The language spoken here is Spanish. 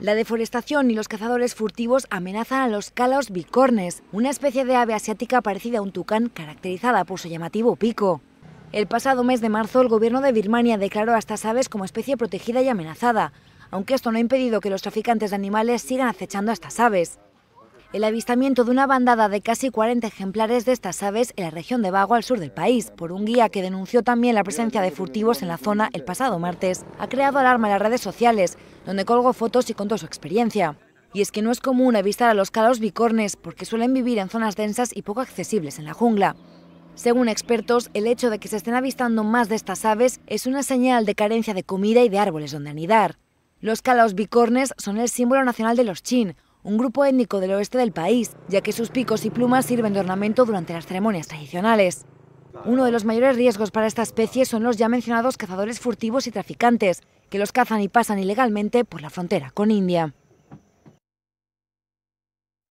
La deforestación y los cazadores furtivos amenazan a los calaos bicornes, una especie de ave asiática parecida a un tucán caracterizada por su llamativo pico. El pasado mes de marzo el gobierno de Birmania declaró a estas aves como especie protegida y amenazada, aunque esto no ha impedido que los traficantes de animales sigan acechando a estas aves el avistamiento de una bandada de casi 40 ejemplares de estas aves en la región de Bago, al sur del país, por un guía que denunció también la presencia de furtivos en la zona el pasado martes, ha creado alarma en las redes sociales, donde colgó fotos y contó su experiencia. Y es que no es común avistar a los calaos bicornes porque suelen vivir en zonas densas y poco accesibles en la jungla. Según expertos, el hecho de que se estén avistando más de estas aves es una señal de carencia de comida y de árboles donde anidar. Los calaos bicornes son el símbolo nacional de los chin, un grupo étnico del oeste del país, ya que sus picos y plumas sirven de ornamento durante las ceremonias tradicionales. Uno de los mayores riesgos para esta especie son los ya mencionados cazadores furtivos y traficantes, que los cazan y pasan ilegalmente por la frontera con India.